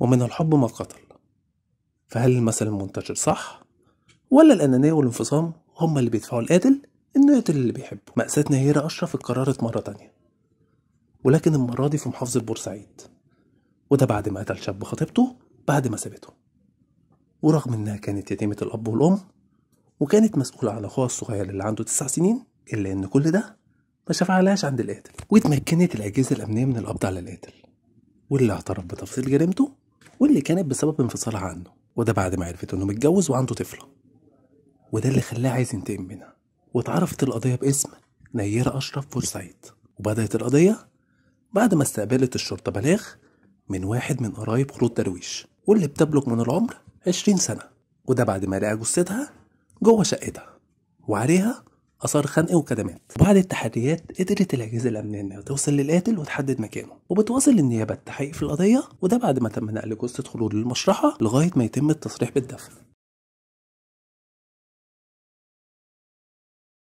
ومن الحب ما قتل فهل المثل المنتشر صح ولا الأنانية والانفصام هما اللي بيدفعوا القاتل إنه يقتل اللي بيحبه مأساة نهيرة أشرف اتكررت مرة تانية ولكن المرة دي في محافظة بورسعيد وده بعد ما قتل شاب خطيبته بعد ما سابته ورغم إنها كانت يتيمة الأب والأم وكانت مسؤولة عن أخوها الصغير اللي عنده تسع سنين إلا إن كل ده ما شفعلهاش عند القاتل واتمكنت الأجهزة الأمنية من القبض على القاتل واللي اعترف بتفصيل جريمته واللي كانت بسبب انفصالها عنه وده بعد ما عرفت انه متجوز وعنده طفله وده اللي خلاه عايز ينتقم منها واتعرفت القضيه باسم نيرة أشرف بورسعيد وبدأت القضية بعد ما استقبلت الشرطة بلاغ من واحد من قرايب خلود درويش واللي بتبلغ من العمر 20 سنة وده بعد ما لقى جثتها جوه شقتها وعليها أثار خنق وكدمات وبعد التحريات قدرت الأجهزة الأمنية إنها توصل للقاتل وتحدد مكانه وبتواصل النيابة التحقيق في القضية وده بعد ما تم نقل جثة خلود للمشرحة لغاية ما يتم التصريح بالدفن